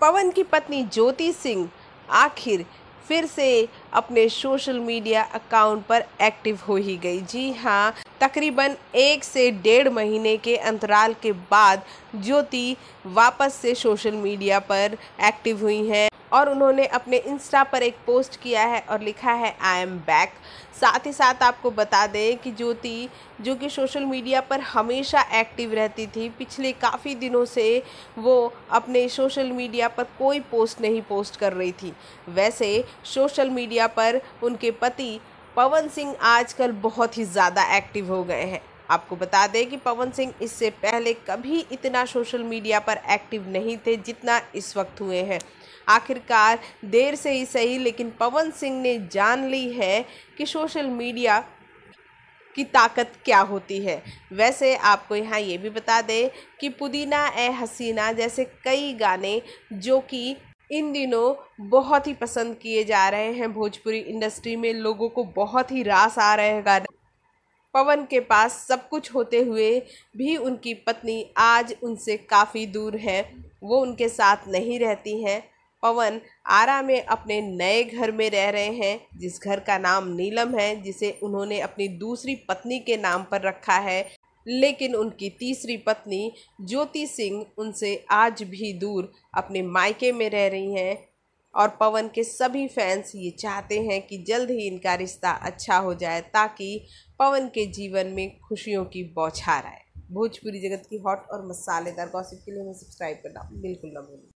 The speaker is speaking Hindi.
पवन की पत्नी ज्योति सिंह आखिर फिर से अपने सोशल मीडिया अकाउंट पर एक्टिव हो ही गई जी हाँ तकरीबन एक से डेढ़ महीने के अंतराल के बाद ज्योति वापस से सोशल मीडिया पर एक्टिव हुई हैं और उन्होंने अपने इंस्टा पर एक पोस्ट किया है और लिखा है आई एम बैक साथ ही साथ आपको बता दें कि ज्योति जो कि सोशल मीडिया पर हमेशा एक्टिव रहती थी पिछले काफ़ी दिनों से वो अपने सोशल मीडिया पर कोई पोस्ट नहीं पोस्ट कर रही थी वैसे सोशल मीडिया पर उनके पति पवन सिंह आजकल बहुत ही ज़्यादा एक्टिव हो गए हैं आपको बता दें कि पवन सिंह इससे पहले कभी इतना सोशल मीडिया पर एक्टिव नहीं थे जितना इस वक्त हुए हैं आखिरकार देर से ही सही लेकिन पवन सिंह ने जान ली है कि सोशल मीडिया की ताकत क्या होती है वैसे आपको यहाँ ये भी बता दें कि पुदीना ए हसीना जैसे कई गाने जो कि इन दिनों बहुत ही पसंद किए जा रहे हैं भोजपुरी इंडस्ट्री में लोगों को बहुत ही रास आ रहे हैं गाने पवन के पास सब कुछ होते हुए भी उनकी पत्नी आज उनसे काफ़ी दूर है वो उनके साथ नहीं रहती हैं पवन आरा में अपने नए घर में रह रहे हैं जिस घर का नाम नीलम है जिसे उन्होंने अपनी दूसरी पत्नी के नाम पर रखा है लेकिन उनकी तीसरी पत्नी ज्योति सिंह उनसे आज भी दूर अपने मायके में रह रही हैं और पवन के सभी फैंस ये चाहते हैं कि जल्द ही इनका रिश्ता अच्छा हो जाए ताकि पवन के जीवन में खुशियों की बौछार आए भोजपुरी जगत की हॉट और मसालेदार गॉसिप के लिए हमें सब्सक्राइब करना बिल्कुल ना भूलें